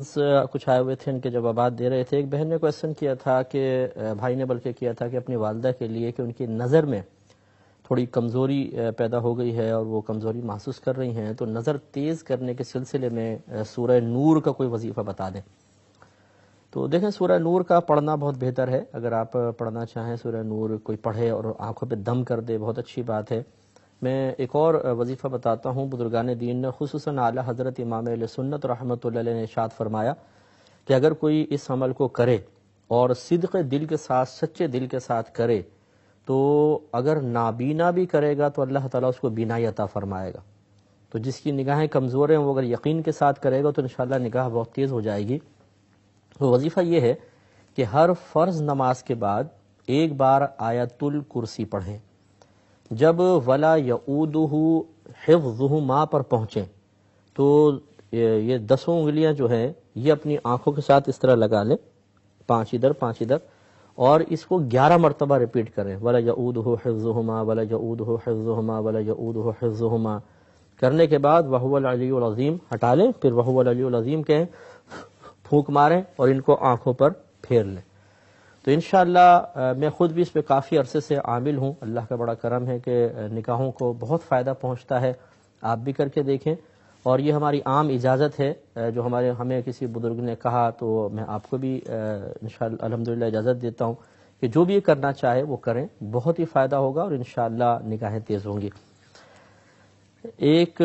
कुछ आए हुए थे इनके जवाब दे रहे थे एक बहन ने क्वेश्चन किया था कि भाई ने बल्कि किया था कि अपनी वालदा के लिए कि उनकी नज़र में थोड़ी कमज़ोरी पैदा हो गई है और वो कमज़ोरी महसूस कर रही हैं तो नज़र तेज़ करने के सिलसिले में सूर्य नूर का कोई वजीफ़ा बता दें तो देखें सूर्य नूर का पढ़ना बहुत बेहतर है अगर आप पढ़ना चाहें सूर्य नूर कोई पढ़े और आंखों पर दम कर दे बहुत अच्छी बात है मैं एक और वजीफ़ा बताता हूँ बुजुर्गान दीन ने खूस आला हज़रत इमाम सुन्नत रहमत ने शाद फरमाया कि अगर कोई इस अमल को करे और सिदक दिल के साथ सच्चे दिल के साथ करे तो अगर नाबीना भी करेगा तो अल्लाह ताला उसको बीनाई अता फरमाएगा तो जिसकी निगाहें कमज़ोर हैं वो अगर यकीन के साथ करेगा तो इन निगाह बहुत तेज़ हो जाएगी तो वजीफ़ा ये है कि हर फ़र्ज़ नमाज के बाद एक बार आयतुल कुर्सी पढ़ें जब वला यऊदहू हिफ माँ पर पहुँचे तो ये, दसों उंगलियाँ जो हैं ये अपनी आंखों के साथ इस तरह लगा लें पाँच इधर पाँच इधर और इसको ग्यारह मरतबा रिपीट करें वला यऊद हो हिफ्जुमा वला यऊद हो हिफ्जुमा वला यऊद हो हिफ्जुमा करने के बाद वहुअलअलीज़ीम हटा लें फिर वहुअलअलीज़ीम कहें फूक मारें और इनको आंखों पर फेर लें तो इन मैं ख़ुद भी इस पर काफ़ी अरसे से आमिल हूँ अल्लाह का बड़ा करम है कि निकाहों को बहुत फ़ायदा पहुँचता है आप भी करके देखें और ये हमारी आम इजाज़त है जो हमारे हमें किसी बुज़ुर्ग ने कहा तो मैं आपको भी इन अलहमदिल्ला इजाज़त देता हूँ कि जो भी ये करना चाहे वो करें बहुत ही फ़ायदा होगा और इन निगाहें तेज़ होंगी एक